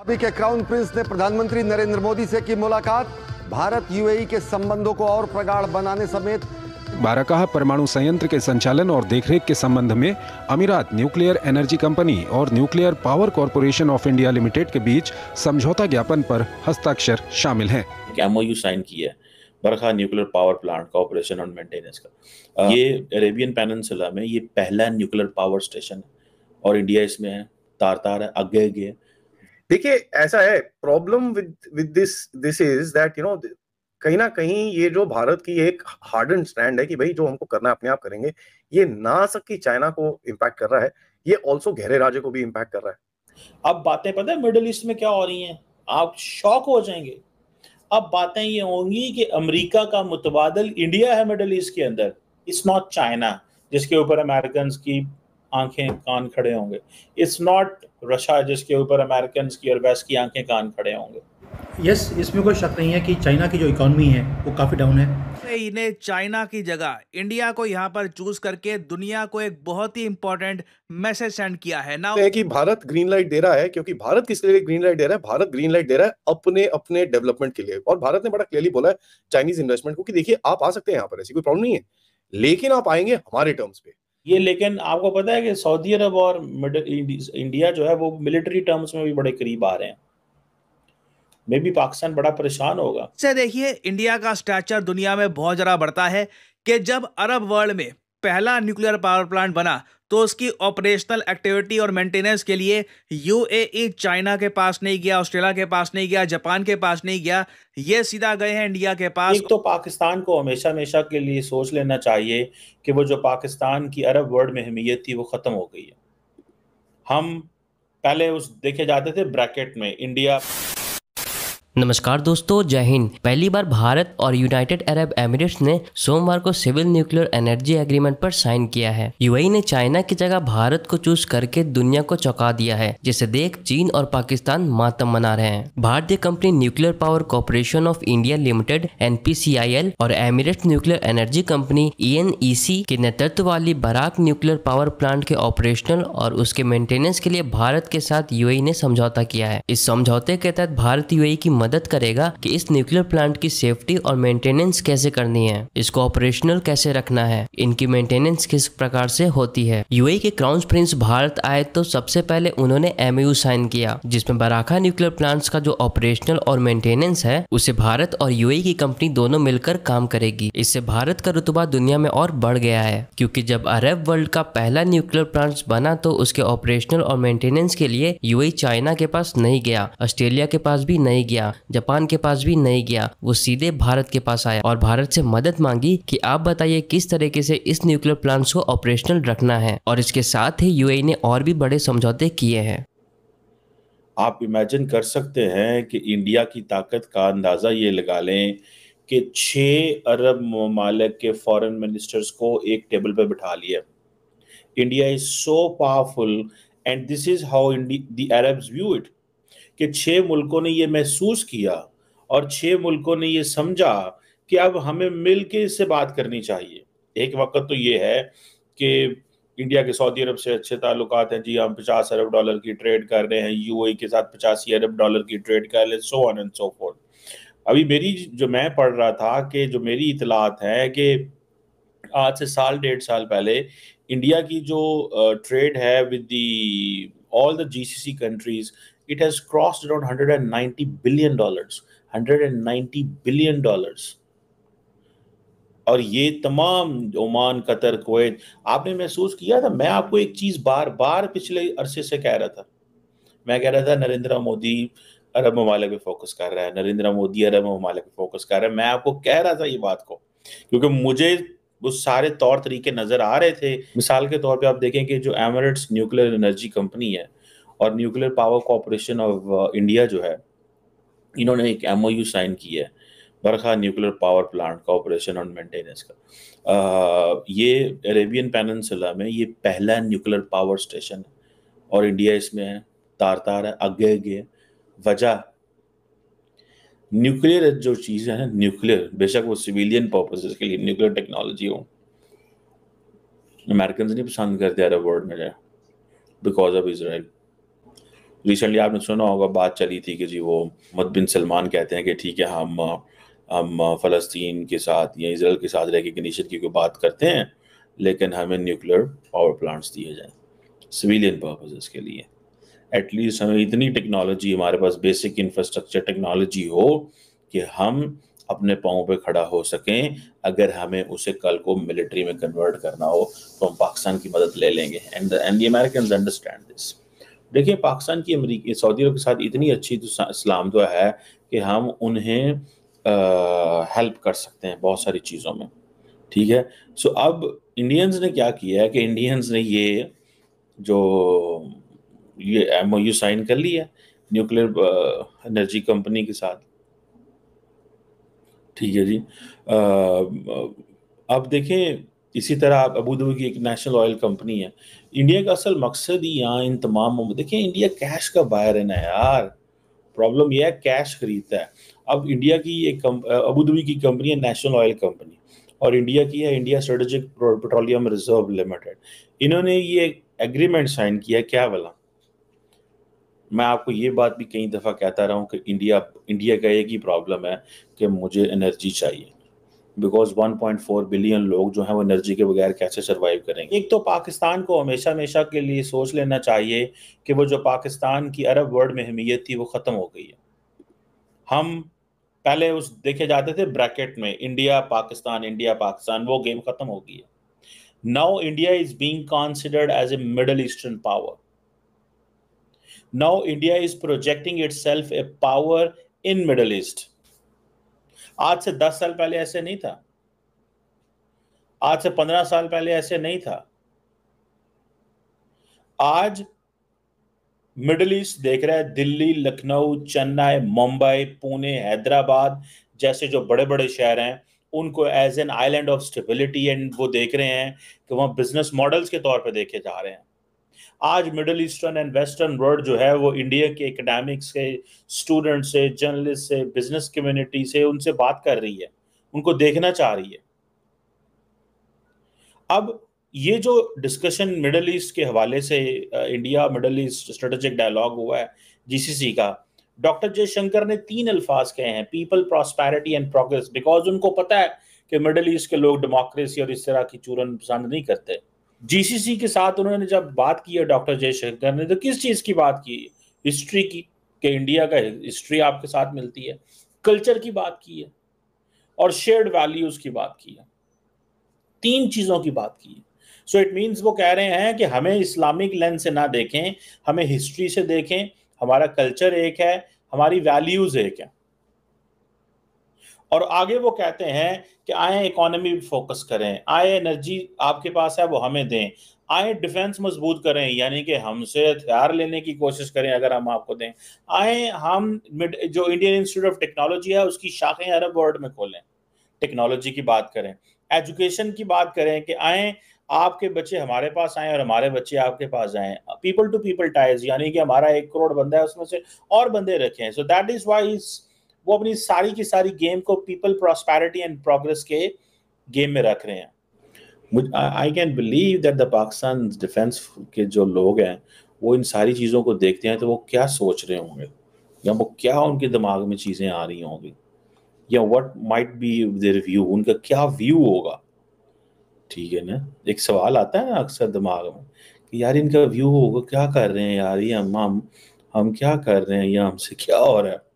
अभी के crown Prince ने प्रधानमंत्री नरेंद्र मोदी से की मुलाकात भारत यूएई e के संबंधों को और प्रगाढ़ बनाने समेत बाराकाहा परमाणु संयंत्र के संचालन और देखरेख के संबंध में अमीरात न्यूक्लियर एनर्जी कंपनी और nuclear power corporation of India limited के बीच समझौता ज्ञापन पर हस्ताक्षर शामिल हैं। एमओयू साइन किया है बरखा न्यूक्लियर पावर प्लांट का ऑपरेशन और मेंटेनेंस का हाँ। ये अरेबियन पेनसला में ये पहला न्यूक्लियर पावर स्टेशन है और इंडिया इसमें है तार तार है आगे आगे है देखिए ऐसा है problem with with this this is that you know कहीं ना कहीं ये जो भारत की एक हार्ड एंड स्टैंड है कि भाई जो हमको करना है अपने आप करेंगे ये ना सक चाइना को इम्पैक्ट कर रहा है ये ऑल्सो गहरे राज्य को भी इम्पैक्ट कर रहा है अब बातें पता है मिडिल ईस्ट में क्या हो रही हैं आप शॉक हो जाएंगे अब बातें ये होंगी कि अमेरिका का मुतबादल इंडिया है मिडल ईस्ट के अंदर इट्स नॉट चाइना जिसके ऊपर अमेरिकन की आंखें कान खड़े होंगे इट्स नॉट रशा जिसके ऊपर अमेरिकन की और वेस्ट की आंखें कान खड़े होंगे यस yes, इसमें कोई शक नहीं है कि चाइना की जो इकोनॉमी है वो काफ़ी डाउन है इन्हें चाइना की जगह इंडिया को यहाँ पर चूज करके दुनिया को एक बहुत ही इंपॉर्टेंट मैसेज सेंड किया है ना कि भारत ग्रीन लाइट दे रहा है क्योंकि भारत किसके लिए ग्रीन लाइट दे रहा है भारत ग्रीन लाइट दे रहा है अपने अपने डेवलपमेंट के लिए और भारत ने बड़ा क्लियरली बोला है चाइनीज इन्वेस्टमेंट को कि देखिए आप आ सकते हैं यहाँ पर ऐसी कोई प्रॉब्लम नहीं है लेकिन आप आएंगे हमारे टर्म्स पे ये लेकिन आपको पता है कि सऊदी अरब और इंडिया जो है वो मिलिट्री टर्म्स में भी बड़े करीब आ रहे हैं मे भी पाकिस्तान बड़ा परेशान होगा से अच्छा, देखिए इंडिया का स्टैचर दुनिया में बहुत ज़रा बढ़ता है कि जब अरब वर्ल्ड में पहला न्यूक्लियर पावर प्लांट बना तो उसकी ऑपरेशनल एक्टिविटी और मेंटेनेंस के लिए यूएई चाइना e के पास नहीं गया ऑस्ट्रेलिया के पास नहीं गया जापान के पास नहीं गया ये सीधा गए हैं इंडिया के पास एक तो पाकिस्तान को हमेशा हमेशा के लिए सोच लेना चाहिए कि वो जो पाकिस्तान की अरब वर्ल्ड में अहमियत थी वो ख़त्म हो गई है हम पहले उस देखे जाते थे ब्रैकेट में इंडिया नमस्कार दोस्तों जय हिंद पहली बार भारत और यूनाइटेड अरब एमिरेट्स ने सोमवार को सिविल न्यूक्लियर एनर्जी एग्रीमेंट पर साइन किया है यूएई ने चाइना की जगह भारत को चूज करके दुनिया को चौंका दिया है जिसे देख चीन और पाकिस्तान मातम मना रहे हैं भारतीय company nuclear power corporation of India limited N और Emirates nuclear energy company E e e के नेतृत्व वाली बराक न्यूक्लियर पावर प्लांट के ऑपरेशनल और उसके मेंटेनेंस के लिए भारत के साथ यूएई ने समझौता किया है इस समझौते के तहत भारत यूएई की मदद मदद करेगा कि इस न्यूक्लियर प्लांट की सेफ्टी और मेंटेनेंस कैसे करनी है इसको ऑपरेशनल कैसे रखना है इनकी मेंटेनेंस किस प्रकार से होती है यूएई e के क्राउन प्रिंस भारत आए तो सबसे पहले उन्होंने एमयू साइन किया जिसमें बराखा न्यूक्लियर प्लांट्स का जो ऑपरेशनल और मेंटेनेंस है उसे भारत और यूएई e की कंपनी दोनों मिलकर काम करेगी इससे भारत का रुतबा दुनिया में और बढ़ गया है क्योंकि जब अरब वर्ल्ड का पहला न्यूक्लियर प्लांट बना तो उसके ऑपरेशनल और मेंटेनेंस के लिए यूएई e चाइना के पास नहीं गया ऑस्ट्रेलिया के पास भी नहीं गया गया जापान के पास भी नहीं गया वो सीधे भारत के पास आया और भारत से मदद मांगी कि आप बताइए किस तरीके से इस न्यूक्लियर प्लांट्स को ऑपरेशनल रखना है और इसके साथ ही यूएई e ने और भी बड़े समझौते किए हैं आप इमेजिन कर सकते हैं कि इंडिया की ताकत का अंदाज़ा ये लगा लें कि छः अरब ममालक के फॉरेन मिनिस्टर्स को एक टेबल पर बिठा लिया India is so powerful and this is how the Arabs view it कि छह मुल्कों ने ये महसूस किया और छह मुल्कों ने ये समझा कि अब हमें मिल के इससे बात करनी चाहिए एक वक्त तो ये है कि इंडिया के सऊदी अरब से अच्छे ताल्लुक हैं जी हाँ, हम पचास अरब डॉलर की ट्रेड कर रहे हैं यूएई के साथ पचासी अरब डॉलर की ट्रेड कर रहे हैं so on and so forth अभी मेरी जो मैं पढ़ रहा था कि जो मेरी इतलात है कि आज से साल डेढ़ साल पहले इंडिया की जो ट्रेड है with the all the GCC countries it has crossed around 190 billion dollars 190 billion dollars और ये तमाम ओमान कतर कुवैत आपने महसूस किया था मैं आपको एक चीज़ बार बार पिछले अरसे से कह रहा था मैं कह रहा था नरेंद्र मोदी अरब ममालक पे फोकस कर रहा है नरेंद्र मोदी अरब ममालक पे फोकस कर रहा है मैं आपको कह रहा था ये बात को क्योंकि मुझे वो सारे तौर तरीके नज़र आ रहे थे मिसाल के तौर पे आप देखें कि जो एमरेट्स न्यूक्लियर एनर्जी कंपनी है और nuclear power corporation of India जो है इन्होंने एक एम साइन किया है बरखा न्यूक्लियर पावर प्लांट का ऑपरेशन और मेंटेनेंस का आ, uh, ये अरेबियन पेनसला में ये पहला न्यूक्लियर पावर स्टेशन है और इंडिया इसमें है तार तार है अगे अगे वजह न्यूक्लियर जो चीज़ है न्यूक्लियर बेशक वो सिविलियन पर्पजेज के लिए न्यूक्लियर टेक्नोलॉजी हो अमेरिकन नहीं पसंद करते अरे वर्ल्ड में जाए बिकॉज ऑफ इसराइल रिसेंटली आपने सुना होगा बात चली थी कि जी वो मद बिन सलमान कहते हैं कि ठीक है हम हम फ़लस्तीन के साथ या इसराइल के साथ रह के की कोई बात करते हैं लेकिन हमें न्यूक्लियर पावर प्लांट्स दिए जाएं सिविलियन पर्पजेस के लिए एटलीस्ट हमें इतनी टेक्नोलॉजी हमारे पास बेसिक इंफ्रास्ट्रक्चर टेक्नोलॉजी हो कि हम अपने पाँव पे खड़ा हो सकें अगर हमें उसे कल को मिलिट्री में कन्वर्ट करना हो तो हम पाकिस्तान की मदद ले लेंगे एंड एंड अंडरस्टैंड दिस देखिए पाकिस्तान की अमरीकी सऊदी अरब के साथ इतनी अच्छी तो इस्लाम दुआ तो है कि हम उन्हें हेल्प कर सकते हैं बहुत सारी चीज़ों में ठीक है सो अब इंडियंस ने क्या किया है कि इंडियंस ने ये जो ये एम ओ साइन कर लिया न्यूक्लियर एनर्जी कंपनी के साथ ठीक है जी आ, अब देखें इसी तरह आप अबूधाबी की एक नेशनल ऑयल कंपनी है इंडिया का असल मकसद ही यहाँ इन तमाम देखिए इंडिया कैश का बायर है ना यार प्रॉब्लम यह है कैश खरीदता है अब इंडिया की एक अबूधाबी की कंपनी है नेशनल ऑयल कंपनी और इंडिया की है India strategic petroleum reserve limited इन्होंने ये एग्रीमेंट साइन किया क्या वाला मैं आपको ये बात भी कई दफ़ा कहता रहा हूँ कि इंडिया इंडिया का एक ही प्रॉब्लम है कि मुझे एनर्जी चाहिए बिकॉज 1.4 बिलियन लोग जो हैं वो एनर्जी के बगैर कैसे सर्वाइव करेंगे एक तो पाकिस्तान को हमेशा हमेशा के लिए सोच लेना चाहिए कि वो जो पाकिस्तान की अरब वर्ल्ड में अहमियत थी वो ख़त्म हो गई है हम पहले उस देखे जाते थे ब्रैकेट में इंडिया पाकिस्तान इंडिया पाकिस्तान वो गेम ख़त्म हो गई है now India is being considered as a middle eastern power now India is projecting itself a power in middle east आज से दस साल पहले ऐसे नहीं था आज से पंद्रह साल पहले ऐसे नहीं था आज मिडल ईस्ट देख रहा है दिल्ली लखनऊ चेन्नई मुंबई पुणे हैदराबाद जैसे जो बड़े बड़े शहर हैं उनको as an island of stability and वो देख रहे हैं कि वहाँ बिजनेस मॉडल्स के तौर पे देखे जा रहे हैं आज middle eastern and western world जो है वो इंडिया के एकेडमिक्स के स्टूडेंट से जर्नलिस्ट से बिजनेस कम्युनिटी से उनसे बात कर रही है उनको देखना चाह रही है अब ये जो डिस्कशन मिडल ईस्ट के हवाले से India middle east strategic dialogue हुआ है जीसीसी का डॉक्टर जयशंकर ने तीन अल्फाज कहे हैं people prosperity and progress because उनको पता है कि मिडल ईस्ट के लोग डेमोक्रेसी और इस तरह की चूरन पसंद नहीं करते जीसीसी के साथ उन्होंने जब बात की है डॉक्टर जयशंकर ने तो किस चीज़ की बात की हिस्ट्री की के इंडिया का हिस्ट्री आपके साथ मिलती है कल्चर की बात की है और शेयर्ड वैल्यूज की बात की है तीन चीज़ों की बात की है सो इट मीन्स वो कह रहे हैं कि हमें इस्लामिक लेंस से ना देखें हमें हिस्ट्री से देखें हमारा कल्चर एक है हमारी वैल्यूज़ एक है और आगे वो कहते हैं कि आए इकोनॉमी पर फोकस करें आए एनर्जी आपके पास है वो हमें दें आए डिफेंस मजबूत करें यानी कि हमसे हथियार लेने की कोशिश करें अगर हम आपको दें आए हम जो इंडियन इंस्टीट्यूट ऑफ टेक्नोलॉजी है उसकी शाखें अरब वर्ल्ड में खोलें टेक्नोलॉजी की बात करें एजुकेशन की बात करें कि आए आपके बच्चे हमारे पास आए और हमारे बच्चे आपके पास आए पीपल टू पीपल टाइज यानी कि हमारा एक करोड़ बंदा है उसमें से और बंदे रखें सो दैट इज वाई वो अपनी सारी की सारी गेम को पीपल प्रॉस्पैरिटी एंड प्रोग्रेस के गेम में रख रहे हैं I can believe that the Pakistan defence के जो लोग हैं वो इन सारी चीज़ों को देखते हैं तो वो क्या सोच रहे होंगे या वो क्या उनके दिमाग में चीज़ें आ रही होंगी या what might be their view उनका क्या व्यू होगा ठीक है ना एक सवाल आता है ना अक्सर दिमाग में कि यार इनका व्यू होगा क्या कर रहे हैं यार ये हम हम हम क्या कर रहे हैं या हमसे क्या हो रहा है